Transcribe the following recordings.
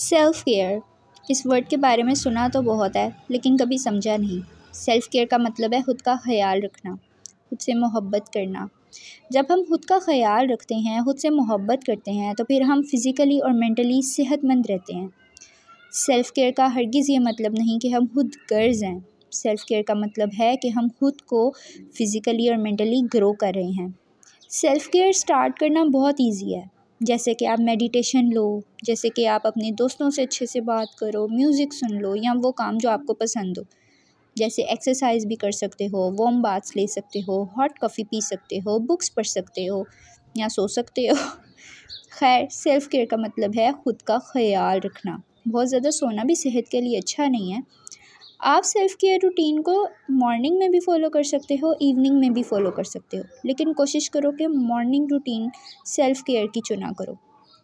self care इस word के बारे में सुना तो बहुत है लेकिन कभी समझा नहीं सेल्फ़ केयर का मतलब है ख़ुद का ख्याल रखना खुद से मोहब्बत करना जब हम खुद का ख्याल रखते हैं खुद से मोहब्बत करते हैं तो फिर हम फिज़िकली और मेंटली सेहतमंद रहते हैं सेल्फ़ केयर का हरगिज़ ये मतलब नहीं कि हम खुद गर्ज हैं सेल्फ़ केयर का मतलब है कि हम खुद को फ़िज़िकली और मेंटली ग्रो कर रहे हैं सेल्फ़ केयर स्टार्ट करना बहुत ईजी है जैसे कि आप मेडिटेशन लो जैसे कि आप अपने दोस्तों से अच्छे से बात करो म्यूज़िक सुन लो या वो काम जो आपको पसंद हो जैसे एक्सरसाइज भी कर सकते हो वॉम बाथ्स ले सकते हो हॉट कॉफ़ी पी सकते हो बुक्स पढ़ सकते हो या सो सकते हो खैर सेल्फ केयर का मतलब है ख़ुद का ख्याल रखना बहुत ज़्यादा सोना भी सेहत के लिए अच्छा नहीं है आप सेल्फ़ केयर रूटीन को मॉर्निंग में भी फॉलो कर सकते हो इवनिंग में भी फॉलो कर सकते हो लेकिन कोशिश करो कि मॉर्निंग रूटीन सेल्फ़ केयर की चुना करो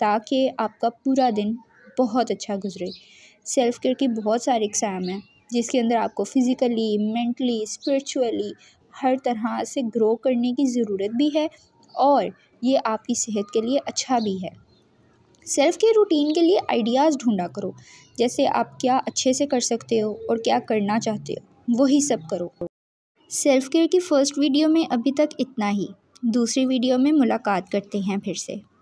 ताकि आपका पूरा दिन बहुत अच्छा गुजरे सेल्फ़ केयर की बहुत सारे एग्ज़ाम हैं जिसके अंदर आपको फ़िज़िकली मेंटली स्पिरिचुअली हर तरह से ग्रो करने की ज़रूरत भी है और ये आपकी सेहत के लिए अच्छा भी है सेल्फ़ के रूटीन के लिए आइडियाज़ ढूँढा करो जैसे आप क्या अच्छे से कर सकते हो और क्या करना चाहते हो वही सब करो सेल्फ़ केयर की फ़र्स्ट वीडियो में अभी तक इतना ही दूसरी वीडियो में मुलाकात करते हैं फिर से